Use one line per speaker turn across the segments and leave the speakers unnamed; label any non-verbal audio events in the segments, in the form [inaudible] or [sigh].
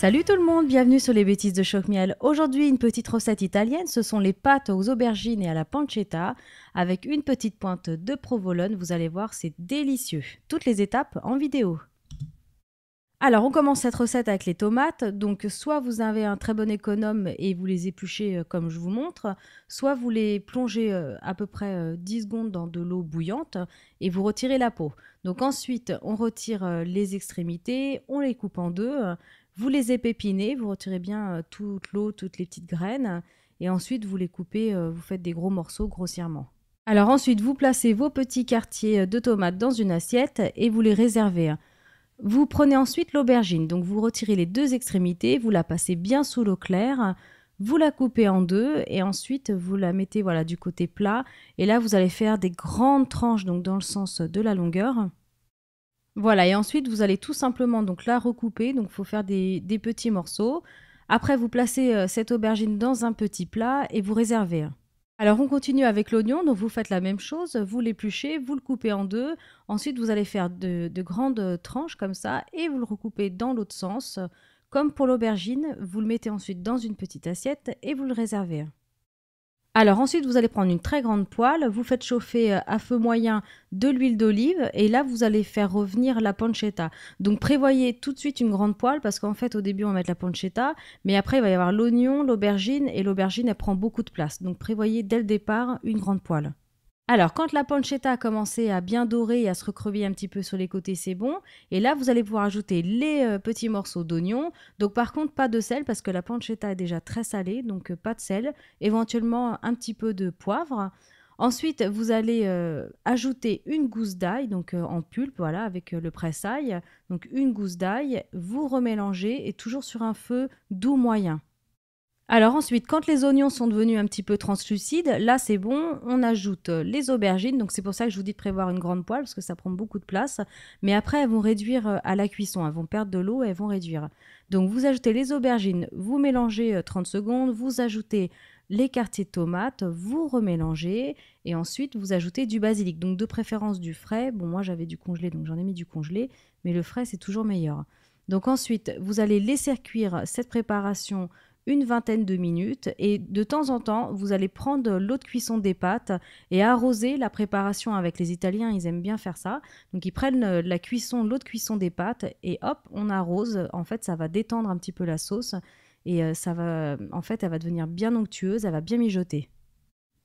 Salut tout le monde, bienvenue sur les bêtises de Choc Miel. Aujourd'hui, une petite recette italienne, ce sont les pâtes aux aubergines et à la pancetta avec une petite pointe de provolone. Vous allez voir, c'est délicieux. Toutes les étapes en vidéo. Alors, on commence cette recette avec les tomates. Donc, soit vous avez un très bon économe et vous les épluchez euh, comme je vous montre, soit vous les plongez euh, à peu près 10 euh, secondes dans de l'eau bouillante et vous retirez la peau. Donc ensuite, on retire les extrémités, on les coupe en deux vous les épépinez, vous retirez bien euh, toute l'eau, toutes les petites graines, et ensuite vous les coupez, euh, vous faites des gros morceaux grossièrement. Alors ensuite, vous placez vos petits quartiers euh, de tomates dans une assiette et vous les réservez. Vous prenez ensuite l'aubergine, donc vous retirez les deux extrémités, vous la passez bien sous l'eau claire, vous la coupez en deux et ensuite vous la mettez voilà du côté plat et là vous allez faire des grandes tranches donc dans le sens de la longueur. Voilà, et ensuite vous allez tout simplement donc la recouper, donc il faut faire des, petits morceaux. Après, vous placez euh, cette aubergine dans un petit plat et vous réservez. Alors on continue avec l'oignon, donc vous faites la même chose, vous l'épluchez, vous le coupez en deux, ensuite vous allez faire de, de grandes tranches comme ça et vous le recoupez dans l'autre sens. Comme pour l'aubergine, vous le mettez ensuite dans une petite assiette et vous le réservez. Alors ensuite, vous allez prendre une très grande poêle, vous faites chauffer euh, à feu moyen de l'huile d'olive et là, vous allez faire revenir la pancetta. Donc prévoyez tout de suite une grande poêle parce qu'en fait, au début, on va mettre la pancetta, mais après, il va y avoir l'oignon, l'aubergine et l'aubergine, elle prend beaucoup de place. Donc prévoyez dès le départ une grande poêle. Alors, quand la pancetta a commencé à bien dorer et à se recreviller un petit peu sur les côtés, c'est bon. Et là, vous allez pouvoir ajouter les euh, petits morceaux d'oignon. Donc, par contre, pas de sel parce que la pancetta est déjà très salée, donc euh, pas de sel. Éventuellement, un petit peu de poivre. Ensuite, vous allez euh, ajouter une gousse d'ail, donc en pulpe, voilà, avec le pressail. Donc, une gousse d'ail, vous remélangez et toujours sur un feu doux moyen. Alors ensuite, quand les oignons sont devenus un petit peu translucides, là c'est bon, on ajoute euh, les aubergines. Donc c'est pour ça que je vous dis de prévoir une grande poêle parce que ça prend beaucoup de place. Mais après, elles vont réduire euh, à la cuisson, elles vont perdre de l'eau et elles vont réduire. Donc vous ajoutez les aubergines, vous mélangez 30 euh, secondes, vous ajoutez les quartiers de tomates, vous remélangez et ensuite vous ajoutez du basilic. Donc de préférence du frais. Bon, moi j'avais du congelé donc j'en ai mis du congelé, mais le frais c'est toujours meilleur. Donc ensuite, vous allez laisser cuire cette préparation une vingtaine de minutes et de temps en temps, vous allez prendre l'eau de cuisson des pâtes et arroser la préparation avec les Italiens, ils aiment bien faire ça. Donc ils prennent euh, la cuisson, l'eau de cuisson des pâtes et hop, on arrose. En fait, ça va détendre un petit peu la sauce et euh, ça va en fait, elle va devenir bien onctueuse, elle va bien mijoter.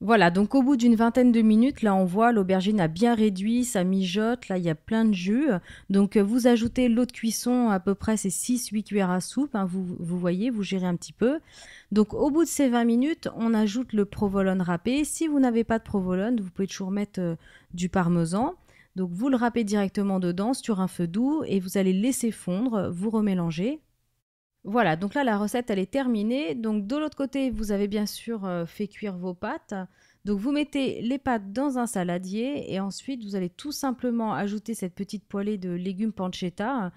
Voilà, donc au bout d'une vingtaine de minutes, là on voit l'aubergine a bien réduit, ça mijote, là il y a plein de jus. Donc euh, vous ajoutez l'eau de cuisson, à peu près c'est 6-8 cuillères à soupe, hein, vous, voyez, vous gérez un petit peu. Donc au bout de ces 20 minutes, on ajoute le provolone râpé. Si vous n'avez pas de provolone, vous pouvez toujours mettre euh, du parmesan. Donc vous le râpez directement dedans sur un feu doux et vous allez laisser fondre, vous remélangez, voilà, donc là la recette elle est terminée. Donc de l'autre côté, vous avez bien sûr euh, fait cuire vos pâtes. Donc vous mettez les pâtes dans un saladier et ensuite vous allez tout simplement ajouter cette petite poêlée de légumes pancetta euh,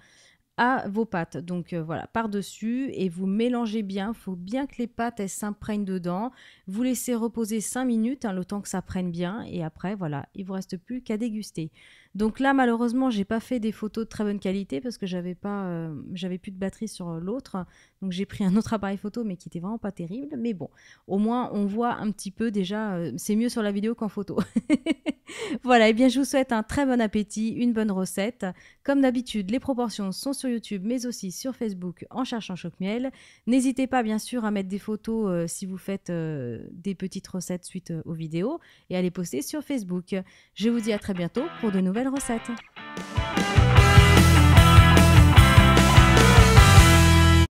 à vos pâtes. Donc euh, voilà, par-dessus et vous mélangez bien. Il faut bien que les pâtes elles s'imprègnent dedans. Vous laissez reposer 5 minutes, hein, le temps que ça prenne bien. Et après, voilà, il vous reste plus qu'à déguster. Donc là, malheureusement, j'ai pas fait des photos de très bonne qualité parce que j'avais pas, euh, j'avais plus de batterie sur l'autre. Donc j'ai pris un autre appareil photo, mais qui était vraiment pas terrible. Mais bon, au moins on voit un petit peu déjà. Euh, c'est mieux sur la vidéo qu'en photo. [laughs] voilà. Et eh bien, je vous souhaite un très bon appétit, une bonne recette. Comme d'habitude, les proportions sont sur YouTube, mais aussi sur Facebook en cherchant Choc Miel. N'hésitez pas, bien sûr, à mettre des photos euh, si vous faites des petites recettes suite aux vidéos et à les poster sur Facebook. Je vous dis à très bientôt pour de nouvelles belle recette.